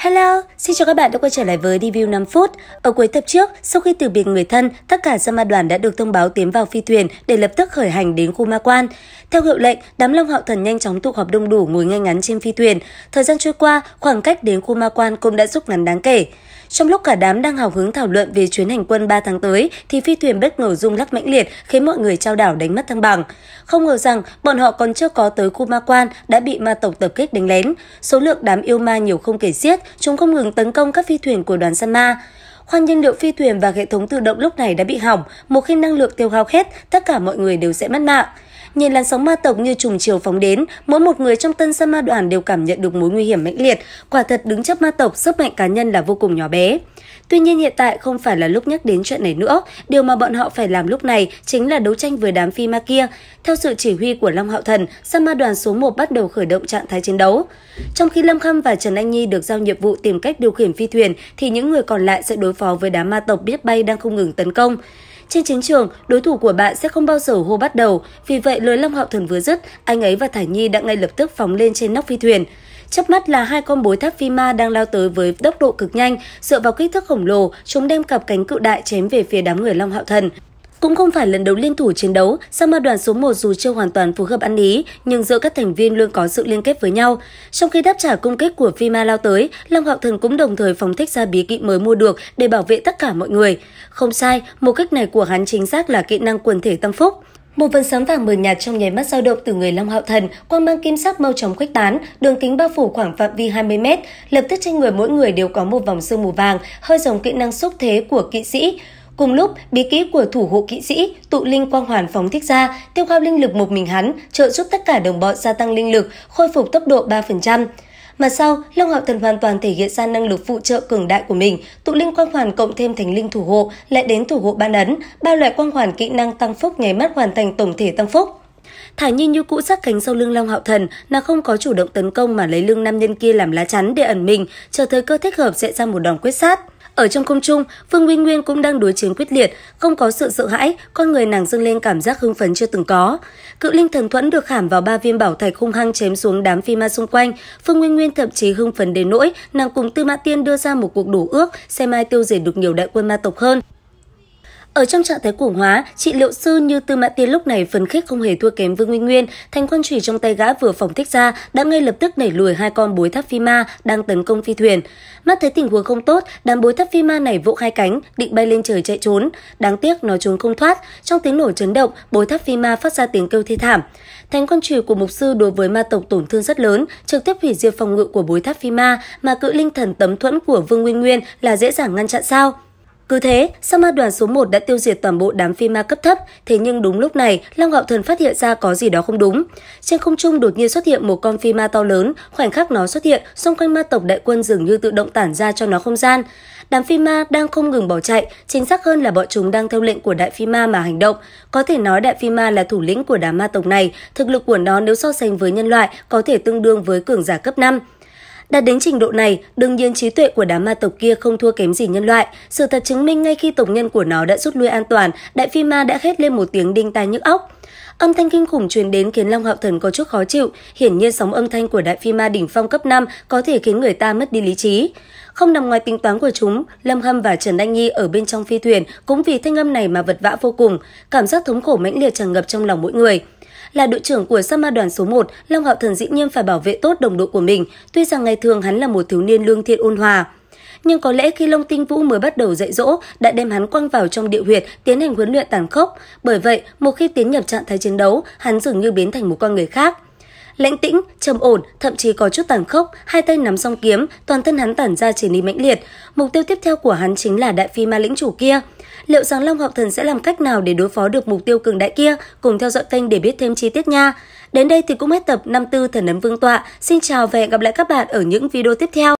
Hello, xin chào các bạn đã quay trở lại với review 5 phút. Ở cuối tập trước, sau khi từ biệt người thân, tất cả gia ma đoàn đã được thông báo tiến vào phi thuyền để lập tức khởi hành đến khu ma quan. Theo hiệu lệnh, đám long hậu thần nhanh chóng tụ họp đông đủ ngồi ngay ngắn trên phi thuyền. Thời gian trôi qua, khoảng cách đến khu ma quan cũng đã rút ngắn đáng kể. Trong lúc cả đám đang hào hứng thảo luận về chuyến hành quân 3 tháng tới thì phi thuyền bất ngờ rung lắc mãnh liệt khiến mọi người trao đảo đánh mất thăng bằng. Không ngờ rằng bọn họ còn chưa có tới khu ma quan đã bị ma tộc tập kích đánh lén. Số lượng đám yêu ma nhiều không kể xiết, chúng không ngừng tấn công các phi thuyền của đoàn săn ma. Khoang nhiên liệu phi thuyền và hệ thống tự động lúc này đã bị hỏng, một khi năng lượng tiêu hao hết, tất cả mọi người đều sẽ mất mạng. Nhìn làn sóng ma tộc như trùng chiều phóng đến, mỗi một người trong tân sa ma đoàn đều cảm nhận được mối nguy hiểm mãnh liệt. Quả thật đứng trước ma tộc, sức mạnh cá nhân là vô cùng nhỏ bé. Tuy nhiên hiện tại không phải là lúc nhắc đến chuyện này nữa, điều mà bọn họ phải làm lúc này chính là đấu tranh với đám phi ma kia. Theo sự chỉ huy của Long Hạo Thần, sa ma đoàn số 1 bắt đầu khởi động trạng thái chiến đấu. Trong khi Lâm Khâm và Trần Anh Nhi được giao nhiệm vụ tìm cách điều khiển phi thuyền thì những người còn lại sẽ đối phó với đám ma tộc biết bay đang không ngừng tấn công. Trên chiến trường, đối thủ của bạn sẽ không bao giờ hô bắt đầu, vì vậy lời Long Hạo Thần vừa dứt, anh ấy và Thả Nhi đã ngay lập tức phóng lên trên nóc phi thuyền. Chớp mắt là hai con bối tháp phi ma đang lao tới với tốc độ cực nhanh, dựa vào kích thước khổng lồ, chúng đem cặp cánh cự đại chém về phía đám người Long Hạo Thần. Cũng không phải lần đầu liên thủ chiến đấu, sao ma đoàn số 1 dù chưa hoàn toàn phù hợp ăn ý, nhưng giữa các thành viên luôn có sự liên kết với nhau. Trong khi đáp trả công kích của Phi Ma lao tới, Long Hạo Thần cũng đồng thời phóng thích ra bí kỹ mới mua được để bảo vệ tất cả mọi người. Không sai, một cách này của hắn chính xác là kỹ năng quần thể tâm phúc. Một vần sáng vàng mờ nhạt trong nháy mắt dao động từ người Long Hạo Thần, quang mang kim sắc mau chóng khuếch tán, đường kính bao phủ khoảng phạm vi 20 mét. Lập tức trên người mỗi người đều có một vòng sương mù vàng, hơi giống kỹ năng xúc thế của kỵ sĩ. Cùng lúc, bí kỹ của thủ hộ kỵ sĩ tụ linh quang hoàn phóng thích ra, tiêu hao linh lực một mình hắn, trợ giúp tất cả đồng bọn gia tăng linh lực, khôi phục tốc độ 3%. Mà sau, Long Hạo Thần hoàn toàn thể hiện ra năng lực phụ trợ cường đại của mình, tụ linh quang hoàn cộng thêm thành linh thủ hộ, lại đến thủ hộ ban ấn, ba loại quang hoàn kỹ năng tăng phúc nháy mắt hoàn thành tổng thể tăng phúc. Thả nhiên như cũ sắc cánh sau lưng Long Hạo Thần, nàng không có chủ động tấn công mà lấy lưng nam nhân kia làm lá chắn để ẩn mình, chờ thời cơ thích hợp sẽ ra một đòn quyết sát. Ở trong công chung, Phương Nguyên Nguyên cũng đang đối chiến quyết liệt, không có sự sợ hãi, con người nàng dâng lên cảm giác hưng phấn chưa từng có. Cự linh thần thuẫn được khảm vào ba viên bảo thạch hung hăng chém xuống đám phi ma xung quanh, Phương Nguyên Nguyên thậm chí hưng phấn đến nỗi nàng cùng Tư Mã Tiên đưa ra một cuộc đổ ước xem ai tiêu diệt được nhiều đại quân ma tộc hơn. Ở trong trạng thái cuồng hóa, chị liệu sư như Tư Mã Tiên lúc này phấn khích không hề thua kém Vương Nguyên Nguyên, thành quan chủy trong tay gã vừa phóng thích ra đã ngay lập tức đẩy lùi hai con bối tháp phi ma đang tấn công phi thuyền. Mắt thấy tình huống không tốt, đám bối tháp phi ma này vỗ hai cánh, định bay lên trời chạy trốn. Đáng tiếc nó trốn không thoát, trong tiếng nổ chấn động, bối tháp phi ma phát ra tiếng kêu thê thảm. Thành quan chủy của mục sư đối với ma tộc tổn thương rất lớn, trực tiếp hủy diệt phòng ngự của bối tháp phi ma mà cự linh thần tấm thuẫn của Vương Nguyên Nguyên là dễ dàng ngăn chặn sao? Cứ thế, sau ma đoàn số 1 đã tiêu diệt toàn bộ đám phi ma cấp thấp, thế nhưng đúng lúc này, Long Hạo Thần phát hiện ra có gì đó không đúng. Trên không trung đột nhiên xuất hiện một con phi ma to lớn, khoảnh khắc nó xuất hiện, xung quanh ma tộc đại quân dường như tự động tản ra cho nó không gian. Đám phi ma đang không ngừng bỏ chạy, chính xác hơn là bọn chúng đang theo lệnh của đại phi ma mà hành động. Có thể nói đại phi ma là thủ lĩnh của đám ma tộc này, thực lực của nó nếu so sánh với nhân loại có thể tương đương với cường giả cấp 5. Đạt đến trình độ này, đương nhiên trí tuệ của đám ma tộc kia không thua kém gì nhân loại. Sự thật chứng minh ngay khi tộc nhân của nó đã rút lui an toàn, đại phi ma đã hét lên một tiếng đinh tai nhức óc. Âm thanh kinh khủng truyền đến khiến Long Hạo Thần có chút khó chịu, hiển nhiên sóng âm thanh của đại phi ma đỉnh phong cấp 5 có thể khiến người ta mất đi lý trí. Không nằm ngoài tính toán của chúng, Lâm Hâm và Trần Anh Nhi ở bên trong phi thuyền cũng vì thanh âm này mà vật vã vô cùng, cảm giác thống khổ mãnh liệt tràn ngập trong lòng mỗi người. Là đội trưởng của Sắc đoàn số 1, Long Hạo Thần dĩ nhiên phải bảo vệ tốt đồng đội của mình, tuy rằng ngày thường hắn là một thiếu niên lương thiện ôn hòa. Nhưng có lẽ khi Long Tinh Vũ mới bắt đầu dạy dỗ đã đem hắn quăng vào trong địa huyệt tiến hành huấn luyện tàn khốc. Bởi vậy, một khi tiến nhập trạng thái chiến đấu, hắn dường như biến thành một con người khác lãnh tĩnh, trầm ổn, thậm chí có chút tàn khốc, hai tay nắm song kiếm, toàn thân hắn tản ra chiến ý mãnh liệt. Mục tiêu tiếp theo của hắn chính là đại phi ma lĩnh chủ kia. Liệu rằng Long Hạo Thần sẽ làm cách nào để đối phó được mục tiêu cường đại kia? Cùng theo dõi kênh để biết thêm chi tiết nha. Đến đây thì cũng hết tập 54 Thần Ấn Vương Tọa. Xin chào và hẹn gặp lại các bạn ở những video tiếp theo.